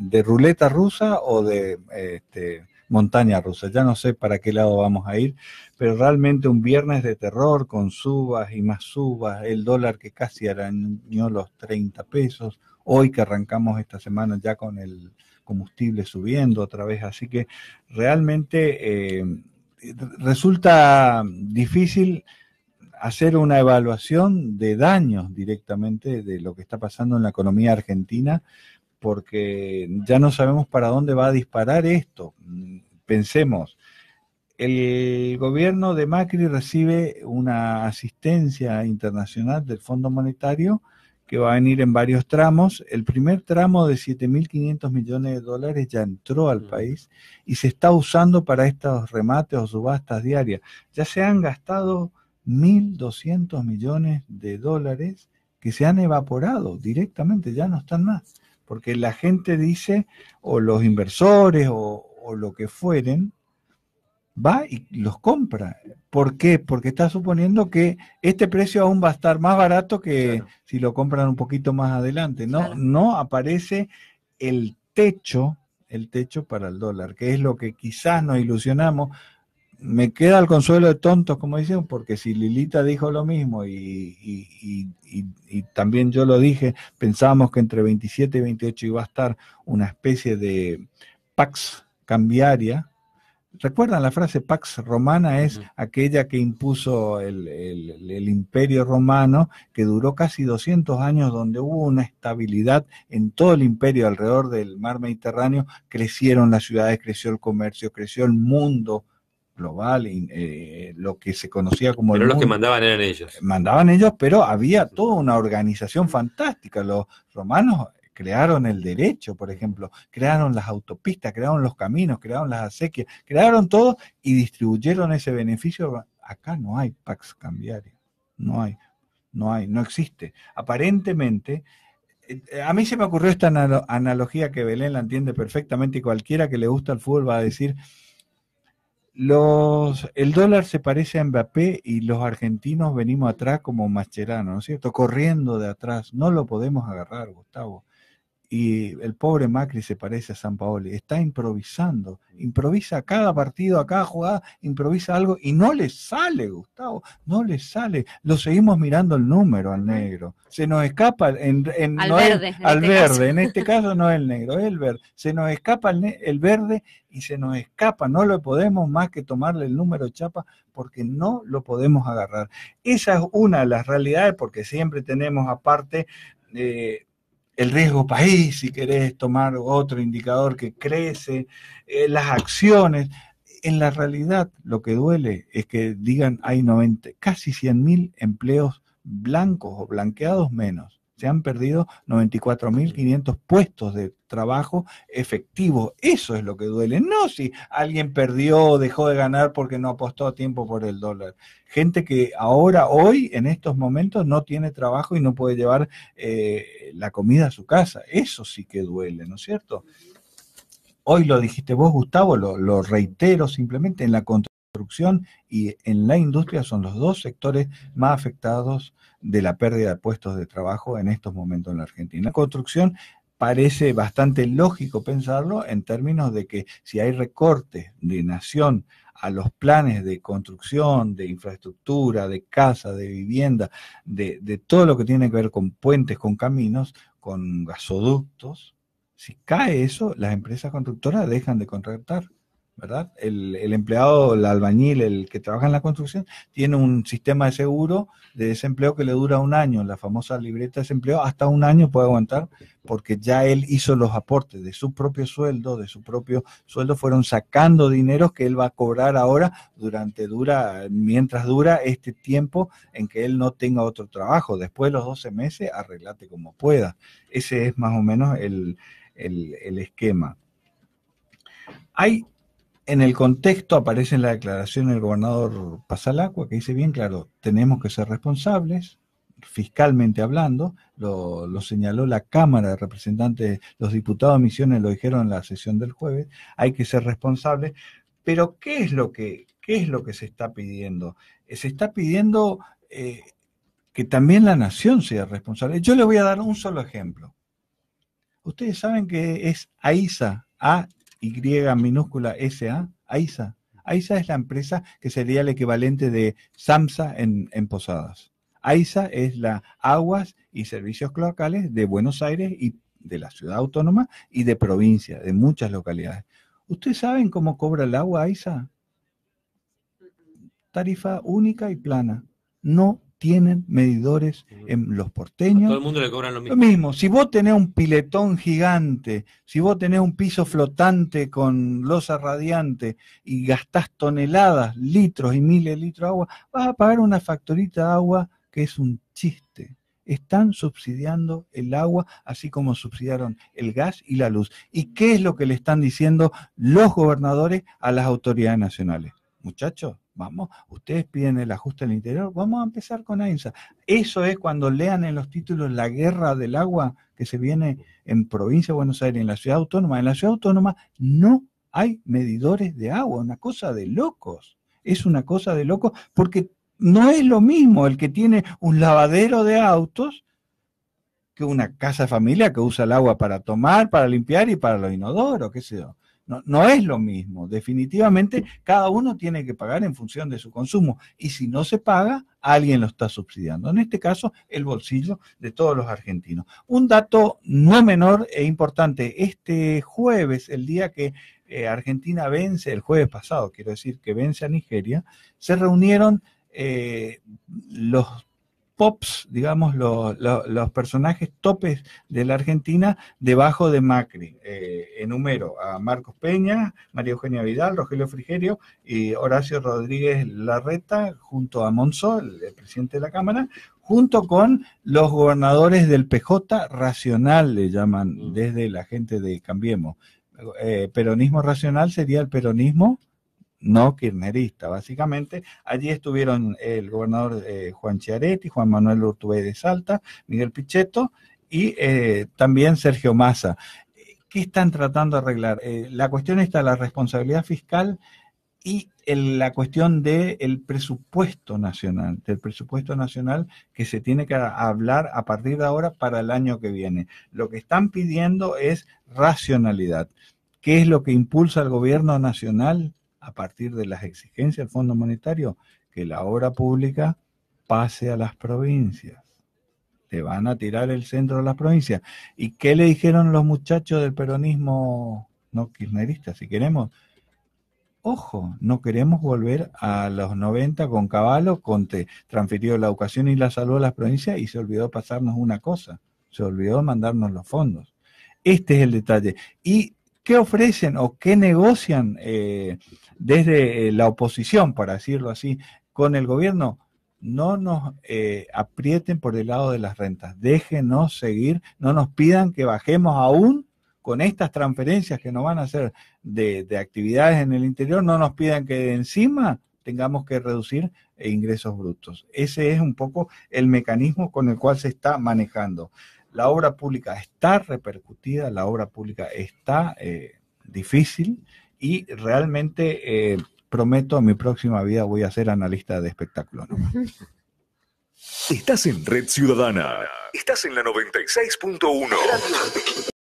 de ruleta rusa o de este, montaña rusa. Ya no sé para qué lado vamos a ir, pero realmente un viernes de terror con subas y más subas, el dólar que casi arañó los 30 pesos, hoy que arrancamos esta semana ya con el combustible subiendo otra vez, así que realmente eh, resulta difícil hacer una evaluación de daños directamente de lo que está pasando en la economía argentina porque ya no sabemos para dónde va a disparar esto. Pensemos, el gobierno de Macri recibe una asistencia internacional del Fondo Monetario que va a venir en varios tramos. El primer tramo de 7.500 millones de dólares ya entró al país y se está usando para estos remates o subastas diarias. Ya se han gastado 1.200 millones de dólares que se han evaporado directamente, ya no están más porque la gente dice, o los inversores o, lo que fueren, va y los compra. ¿Por qué? Porque está suponiendo que este precio aún va a estar más barato que si lo compran un poquito más adelante. No, no aparece el techo, el techo para el dólar, que es lo que quizás nos ilusionamos me queda el consuelo de tontos, como dicen, porque si Lilita dijo lo mismo y, también yo lo dije, pensábamos que entre 27 y 28 iba a estar una especie de pax cambiaria. ¿Recuerdan la frase pax romana? Es aquella que impuso el, el imperio romano, que duró casi 200 años, donde hubo una estabilidad en todo el imperio alrededor del mar Mediterráneo. Crecieron las ciudades, creció el comercio, creció el mundo global, eh, lo que se conocía como... Pero los que mandaban eran ellos. Mandaban ellos, pero había toda una organización fantástica. Los romanos crearon el derecho, por ejemplo, crearon las autopistas, crearon los caminos, crearon las acequias, crearon todo y distribuyeron ese beneficio. Acá no hay pax cambiaria, no hay, no hay, no existe. Aparentemente, eh, a mí se me ocurrió esta analogía que Belén la entiende perfectamente y cualquiera que le gusta el fútbol va a decir, los, el dólar se parece a Mbappé y los argentinos venimos atrás como Mascherano, ¿no es cierto? Corriendo de atrás. No lo podemos agarrar, Gustavo y el pobre Macri se parece a San Paoli, está improvisando, improvisa cada partido, a cada jugada, improvisa algo y no le sale, Gustavo, no le sale. Lo seguimos mirando el número al negro, se nos escapa en, al, verde, este en este caso. no es el negro, es el verde, se nos escapa el, el verde y se nos escapa, no lo podemos más que tomarle el número chapa porque no lo podemos agarrar. Esa es una de las realidades porque siempre tenemos aparte... Eh, el riesgo país, si querés tomar otro indicador que crece, eh, las acciones. En la realidad, lo que duele es que digan hay 90, casi 100.000 empleos blancos o blanqueados menos se han perdido 94.500 puestos de trabajo efectivo. Eso es lo que duele. No si alguien perdió, o dejó de ganar porque no apostó a tiempo por el dólar. Gente que ahora, hoy, en estos momentos, no tiene trabajo y no puede llevar eh, la comida a su casa. Eso sí que duele, ¿no es cierto? Hoy lo dijiste vos, Gustavo, lo, reitero simplemente en la construcción y en la industria son los dos sectores más afectados de la pérdida de puestos de trabajo en estos momentos en la Argentina. La construcción parece bastante lógico pensarlo en términos de que si hay recortes de nación a los planes de construcción, de infraestructura, de casa, de vivienda, de, de todo lo que tiene que ver con puentes, con caminos, con gasoductos, si cae eso, las empresas constructoras dejan de contratar. ¿verdad? El, empleado, el albañil, el que trabaja en la construcción, tiene un sistema de seguro de desempleo que le dura un año, la famosa libreta de desempleo, hasta un año puede aguantar porque ya él hizo los aportes de su propio sueldo, de su propio sueldo, fueron sacando dineros que él va a cobrar ahora durante dura, mientras dura este tiempo en que él no tenga otro trabajo. Después de los 12 meses, arreglate como pueda. Ese es más o menos el, el esquema. Hay en el contexto aparece en la declaración del gobernador Pasalacua, que dice bien claro, tenemos que ser responsables, fiscalmente hablando, lo, señaló la Cámara de Representantes, los diputados de Misiones lo dijeron en la sesión del jueves, hay que ser responsables, pero ¿qué es lo que, es lo que se está pidiendo? Se está pidiendo eh, que también la nación sea responsable. Yo les voy a dar un solo ejemplo. Ustedes saben que es AISA, a y minúscula SA, AISA. AISA es la empresa que sería el equivalente de SAMSA en, Posadas. AISA es la Aguas y Servicios Cloacales de Buenos Aires y de la ciudad autónoma y de provincia, de muchas localidades. ¿Ustedes saben cómo cobra el agua AISA? Tarifa única y plana. No tienen medidores en los porteños. todo el mundo le cobran lo mismo. Lo mismo, si vos tenés un piletón gigante, si vos tenés un piso flotante con losa radiante y gastás toneladas, litros y miles de litros de agua, vas a pagar una factorita de agua que es un chiste. Están subsidiando el agua, así como subsidiaron el gas y la luz. ¿Y qué es lo que le están diciendo los gobernadores a las autoridades nacionales? Muchachos, Vamos, ustedes piden el ajuste al interior, vamos a empezar con AINSA, Eso es cuando lean en los títulos la guerra del agua que se viene en provincia de Buenos Aires, en la ciudad autónoma. En la ciudad autónoma no hay medidores de agua, una cosa de locos. Es una cosa de locos porque no es lo mismo el que tiene un lavadero de autos que una casa de familia que usa el agua para tomar, para limpiar y para los inodoros, qué sé yo. No, es lo mismo. Definitivamente, cada uno tiene que pagar en función de su consumo. Y si no se paga, alguien lo está subsidiando. En este caso, el bolsillo de todos los argentinos. Un dato no menor e importante. Este jueves, el día que eh, Argentina vence, el jueves pasado, quiero decir, que vence a Nigeria, se reunieron eh, los pops, digamos, los, personajes topes de la Argentina debajo de Macri. Eh, enumero a Marcos Peña, María Eugenia Vidal, Rogelio Frigerio y Horacio Rodríguez Larreta, junto a Monzó, el, presidente de la Cámara, junto con los gobernadores del PJ racional, le llaman mm. desde la gente de Cambiemos. Eh, peronismo racional sería el peronismo no kirnerista. Básicamente, allí estuvieron el gobernador eh, Juan Chiaretti, Juan Manuel Urtubey de Salta, Miguel Pichetto y eh, también Sergio Massa. ¿Qué están tratando de arreglar? Eh, la cuestión está la responsabilidad fiscal y en la cuestión del presupuesto nacional, del presupuesto nacional que se tiene que hablar a partir de ahora para el año que viene. Lo que están pidiendo es racionalidad. ¿Qué es lo que impulsa al gobierno nacional a partir de las exigencias del Fondo Monetario, que la obra pública pase a las provincias. Le van a tirar el centro de las provincias. ¿Y qué le dijeron los muchachos del peronismo no kirchnerista, si queremos? Ojo, no queremos volver a los 90 con caballo, con te, transfirió la educación y la salud a las provincias y se olvidó pasarnos una cosa, se olvidó mandarnos los fondos. Este es el detalle. Y ¿Qué ofrecen o qué negocian eh, desde eh, la oposición, para decirlo así, con el gobierno? No nos eh, aprieten por el lado de las rentas, déjenos seguir, no nos pidan que bajemos aún con estas transferencias que nos van a hacer de, de actividades en el interior, no nos pidan que de encima tengamos que reducir ingresos brutos. Ese es un poco el mecanismo con el cual se está manejando la obra pública está repercutida, la obra pública está eh, difícil y realmente eh, prometo en mi próxima vida voy a ser analista de espectáculos. Estás en Red Ciudadana. Estás en la 96.1.